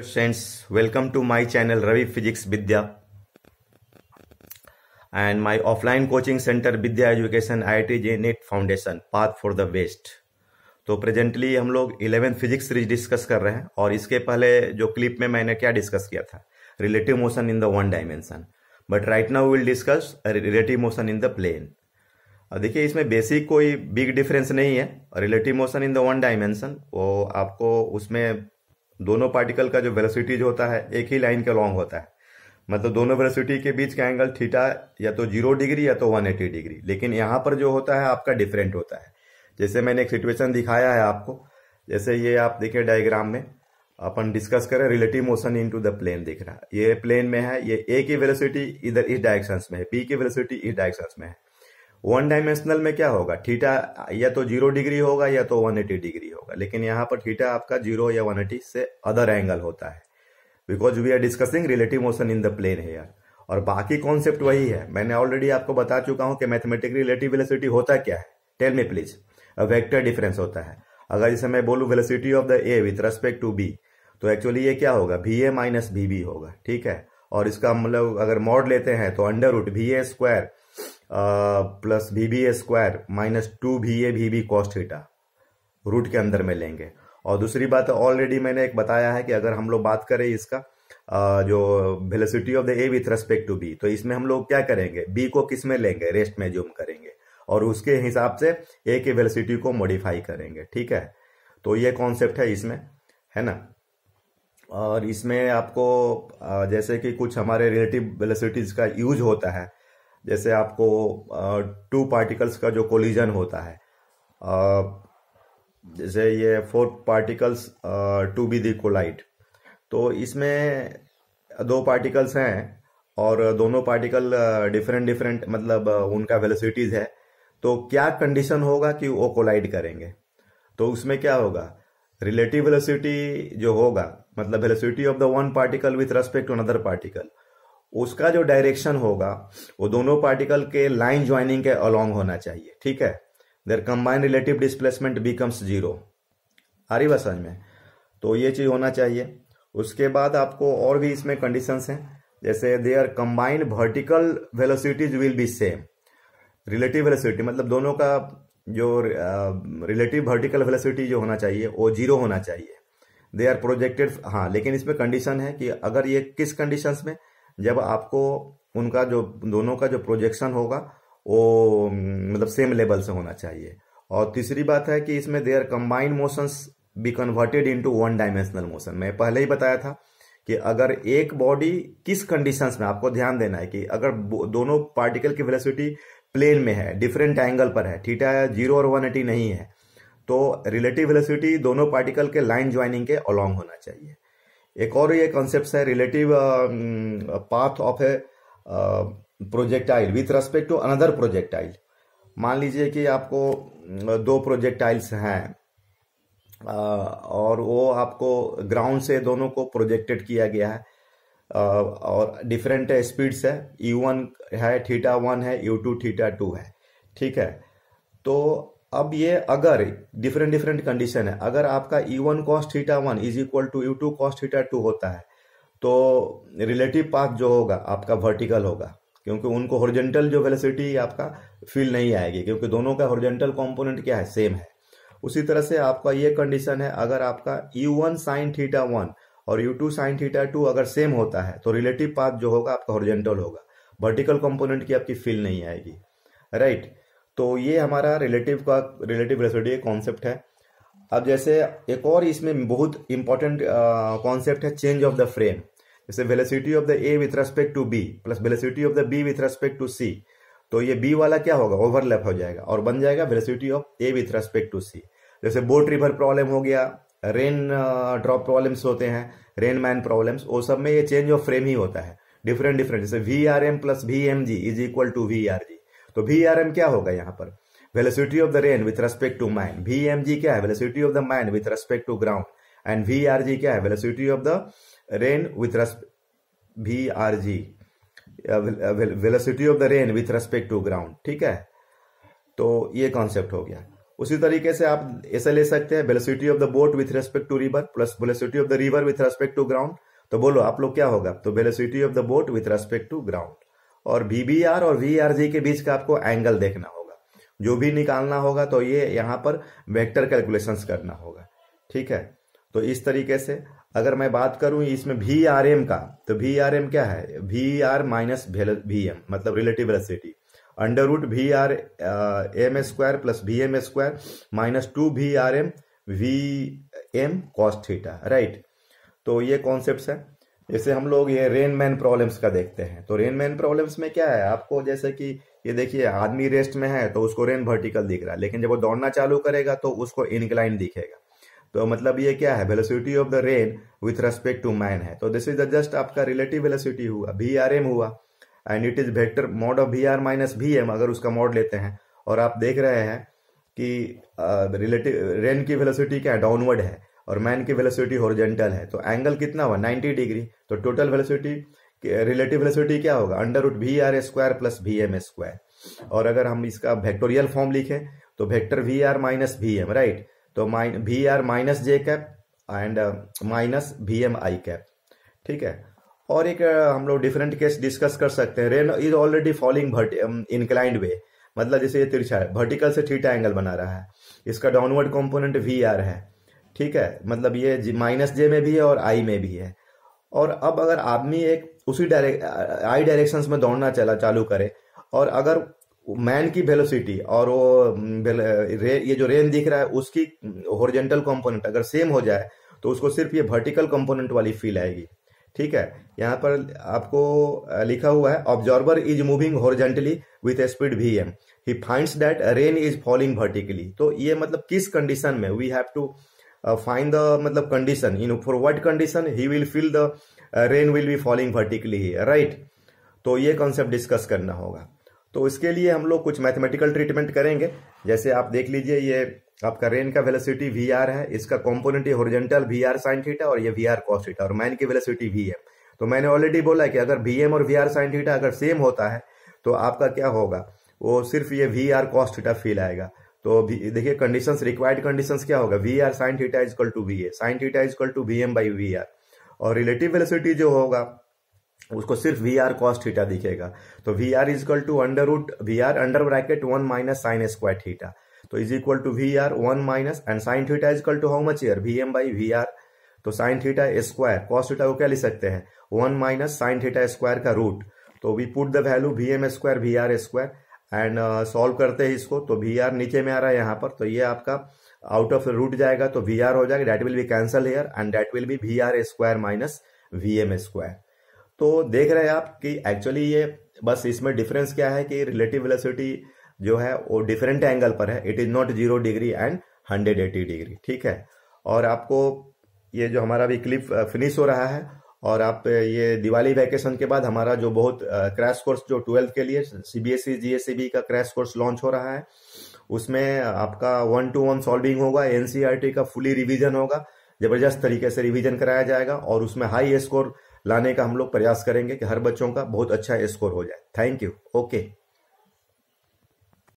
Friends, welcome to my channel Ravi Physics Vidya and my offline coaching center Vidya Education IIT JNET Foundation Path for the West. तो presently हम लोग eleventh physics series discuss कर रहे हैं और इसके पहले जो क्लिप में मैंने क्या डिस्कस किया था relative motion in the one dimension but right now will discuss relative motion in the plane देखिए इसमें बेसिक कोई बिग डिफरेंस नहीं है relative motion in the one dimension वो आपको उसमें दोनों पार्टिकल का जो वेलोसिटी जो होता है एक ही लाइन के लॉन्ग होता है मतलब दोनों वेलोसिटी के बीच का एंगल थीटा या तो जीरो डिग्री या तो वन एटी डिग्री लेकिन यहाँ पर जो होता है आपका डिफरेंट होता है जैसे मैंने एक सिचुएशन दिखाया है आपको जैसे ये आप देखिए डायग्राम में अपन डिस्कस करें relative motion in the plane दिख रहा है ये प्लेन में है ये ए की वेलोसिटी इधर इस डायरेक्शन में है बी की वेलोसिटी इस डायरेक्शन में है वन डायमेंशनल में क्या होगा थीटा या तो जीरो डिग्री होगा या तो वन एटी डिग्री होगा लेकिन यहाँ पर थीटा आपका जीरो या वन एटी से अदर एंगल होता है because we are discussing relative motion in the plane here और बाकी कॉन्सेप्ट वही है मैंने ऑलरेडी आपको बता चुका हूं कि मैथमेटिक रिलेटिव वेलोसिटी होता क्या है tell me please vector difference होता है अगर जैसे मैं बोलू velocity of the A with respect to B तो एक्चुअली ये क्या होगा भी ए माइनस भी बी होगा ठीक है और इसका मतलब अगर मॉड लेते हैं तो under root v A square plus v B square minus two v A v B cos theta root के अंदर में लेंगे और दूसरी बात ऑलरेडी मैंने एक बताया है कि अगर हम लोग बात करें इसका जो velocity of the A with respect to B तो इसमें हम लोग क्या करेंगे बी को किस में लेंगे रेस्ट में जूम करेंगे और उसके हिसाब से ए की वेलोसिटी को मॉडिफाई करेंगे ठीक है तो ये कॉन्सेप्ट है इसमें है ना और इसमें आपको जैसे कि कुछ हमारे रिलेटिव वेलोसिटीज का यूज होता है जैसे आपको टू पार्टिकल्स का जो कोलिजन होता है जैसे ये four particles to be the collide तो इसमें दो पार्टिकल्स हैं और दोनों पार्टिकल डिफरेंट डिफरेंट मतलब उनका वेलोसिटीज है तो क्या कंडीशन होगा कि वो कोलाइड करेंगे तो उसमें क्या होगा रिलेटिव वेलोसिटी जो होगा मतलब velocity of the one particle with respect to another particle उसका जो डायरेक्शन होगा वो दोनों पार्टिकल के लाइन ज्वाइनिंग के अलोंग होना चाहिए ठीक है there combine relative displacement becomes zero आ रही समझ में तो ये चीज होना चाहिए उसके बाद आपको और भी इसमें कंडीशंस हैं जैसे they are combined vertical velocities will be same relative velocity मतलब दोनों का जो रिलेटिव वर्टिकल वेलोसिटी जो होना चाहिए वो जीरो होना चाहिए दे आर प्रोजेक्टेड हाँ लेकिन इसमें कंडीशन है कि अगर ये किस कंडीशंस में जब आपको उनका जो दोनों का जो प्रोजेक्शन होगा वो मतलब सेम लेवल से होना चाहिए और तीसरी बात है कि इसमें there combined motions be converted into one dimensional motion मैं पहले ही बताया था कि अगर एक बॉडी किस कंडीशंस में आपको ध्यान देना है कि अगर दोनों पार्टिकल की वेलोसिटी प्लेन में है डिफरेंट एंगल पर है थीटा जीरो और वन एटी नहीं है तो रिलेटिव वेलोसिटी दोनों पार्टिकल के लाइन ज्वाइनिंग के अलोंग होना चाहिए एक और ये कॉन्सेप्ट है relative path of a projectile with respect to another projectile मान लीजिए कि आपको uh, दो प्रोजेक्टाइल्स हैं uh, और वो आपको ग्राउंड से दोनों को प्रोजेक्टेड किया गया है uh, और डिफरेंट स्पीड्स है यू वन है थीटा वन है यू टू थीटा टू है ठीक है तो अब ये अगर डिफरेंट डिफरेंट कंडीशन है अगर आपका u one cos theta one is equal to u two cos theta two होता है तो रिलेटिव पाथ जो होगा आपका वर्टिकल होगा क्योंकि उनको हॉरिजेंटल जो वेलोसिटी आपका फील नहीं आएगी क्योंकि दोनों का हॉरिजेंटल कंपोनेंट क्या है सेम है उसी तरह से आपका ये कंडीशन है अगर आपका u one sine theta one और u two sine theta two अगर सेम होता है तो रिलेटिव पाथ जो होगा आपका हॉरिजेंटल होगा वर्टिकल कंपोनेंट की आपकी फील नहीं आएगी राइट right? तो ये हमारा रिलेटिव का रिलेटिव रेसिडी कॉन्सेप्ट है अब जैसे एक और इसमें बहुत इंपॉर्टेंट कॉन्सेप्ट है चेंज ऑफ द फ्रेम जैसे velocity of the A with respect to B plus velocity of the B with respect to C तो ये बी वाला क्या होगा ओवरलैप हो जाएगा और बन जाएगा velocity of A with respect to C जैसे बोट रिवर प्रॉब्लम हो गया रेन ड्रॉप प्रॉब्लम्स होते हैं रेन मैन प्रॉब्लम्स वो सब में ये चेंज ऑफ फ्रेम ही होता है डिफरेंट डिफरेंट जैसे v R M plus v M G is equal to we R G तो वी आर एम क्या होगा यहाँ पर velocity of the rain with respect to man v M G क्या है velocity of the man with respect to ground and v R G क्या है velocity of the rain with v R G velocity of the rain with respect to ground ठीक है तो ये concept हो गया उसी तरीके से आप ऐसे ले सकते हैं velocity of the boat with respect to river plus velocity of the river with respect to ground तो बोलो आप लोग क्या होगा तो velocity of the boat with respect to ground और आर और वीआरजी e के बीच का आपको एंगल देखना होगा जो भी निकालना होगा तो ये यहाँ पर वेक्टर कैलकुलेशन करना होगा ठीक है तो इस तरीके से अगर मैं बात करूं इसमें वी आर एम का तो वी आर एम क्या है v R minus we M मतलब relative velocity under root we R M square plus v M square minus two we R M v M cos theta right तो ये concept है जैसे हम लोग ये रेन मैन प्रॉब्लम्स का देखते हैं तो रेन मैन प्रॉब्लम्स में क्या है आपको जैसे कि ये देखिए आदमी रेस्ट में है तो उसको रेन वर्टिकल दिख रहा है लेकिन जब वो दौड़ना चालू करेगा तो उसको इनक्लाइन दिखेगा तो मतलब ये क्या है velocity of the rain with respect to man है तो दिस इज द जस्ट आपका रिलेटिव वेलोसिटी हुआ वी आर एम हुआ and it is vector mod of v R minus we M अगर उसका मॉड लेते हैं और आप देख रहे हैं कि रिलेटिव uh, रेन की वेलोसिटी क्या है डाउनवर्ड है और मैन की वेलोसिटी हॉरिजेंटल है तो एंगल कितना हुआ 90 डिग्री तो टोटल वेलोसिटी रिलेटिव वेलोसिटी क्या होगा under root we R square plus v M square और अगर हम इसका वेक्टोरियल फॉर्म लिखें तो vector v R minus we M right तो we R minus J cap and minus we M I cap ठीक है और एक uh, हम लोग डिफरेंट केस डिस्कस कर सकते हैं rain is already falling inclined way मतलब जैसे ये तिरछा है वर्टिकल से थीटा एंगल बना रहा है इसका डाउनवर्ड कंपोनेंट वी आर है ठीक है मतलब ये माइनस जे में भी है और आई में भी है और अब अगर आदमी एक उसी डायरेक्ट आई डायरेक्शंस में दौड़ना चला चालू करे और अगर मैन की वेलोसिटी और वो ये जो रेन दिख रहा है उसकी हॉरिजेंटल कंपोनेंट अगर सेम हो जाए तो उसको सिर्फ ये वर्टिकल कंपोनेंट वाली फील आएगी ठीक है यहाँ पर आपको लिखा हुआ है observer is moving horizontally with a speed v M he finds that rain is falling vertically तो ये मतलब किस कंडीशन में we have to find uh, the मतलब condition in for what condition he will feel the rain will be falling vertically right तो ये concept discuss करना होगा तो इसके लिए हम लोग कुछ मैथमेटिकल ट्रीटमेंट करेंगे जैसे आप देख लीजिए ये आपका रेन का वेलोसिटी वी आर है इसका component horizontal v R sine theta और ये वी आर कॉस थीटा और मैन की वेलोसिटी वी एम तो मैंने ऑलरेडी बोला कि अगर वी एम और वी आर साइन थीटा अगर सेम होता है तो आपका क्या होगा वो सिर्फ ये v R cos theta feel आएगा तो देखिए कंडीशंस रिक्वायर्ड कंडीशंस क्या होगा v R sine theta is equal to v A sine theta is equal to v M by we R और रिलेटिव वेलोसिटी जो होगा उसको सिर्फ वी आर कॉस थीटा दिखेगा तो we R is equal to under root we R under bracket one minus sine square theta तो is equal to we R one minus and sine theta is equal to how much year V M by we R तो sine theta square cos theta को क्या लिख सकते हैं one minus sine theta square का root तो we put the value V M square V R square and solve uh, करते हैं इसको तो वी आर नीचे में आ रहा है यहाँ पर तो ये आपका आउट ऑफ रूट जाएगा तो वी आर हो जाएगा that will be cancel here and that will be V R square minus we M square तो देख रहे हैं आप कि एक्चुअली ये बस इसमें डिफरेंस क्या है कि रिलेटिव वेलोसिटी जो है वो डिफरेंट एंगल पर है it is not zero degree and hundred eighty degree ठीक है और आपको ये जो हमारा भी क्लिप फिनिश हो रहा है और आप ये दिवाली वैकेशन के बाद हमारा जो बहुत क्रैश कोर्स जो ट्वेल्थ के लिए सीबीएसई जीएसईबी का क्रैश कोर्स लॉन्च हो रहा है उसमें आपका वन टू वन सॉल्विंग होगा एनसीईआरटी e का फुली रिवीजन होगा जबरदस्त तरीके से रिवीजन कराया जाएगा और उसमें हाई स्कोर लाने का हम लोग प्रयास करेंगे कि हर बच्चों का बहुत अच्छा स्कोर हो जाए थैंक यू ओके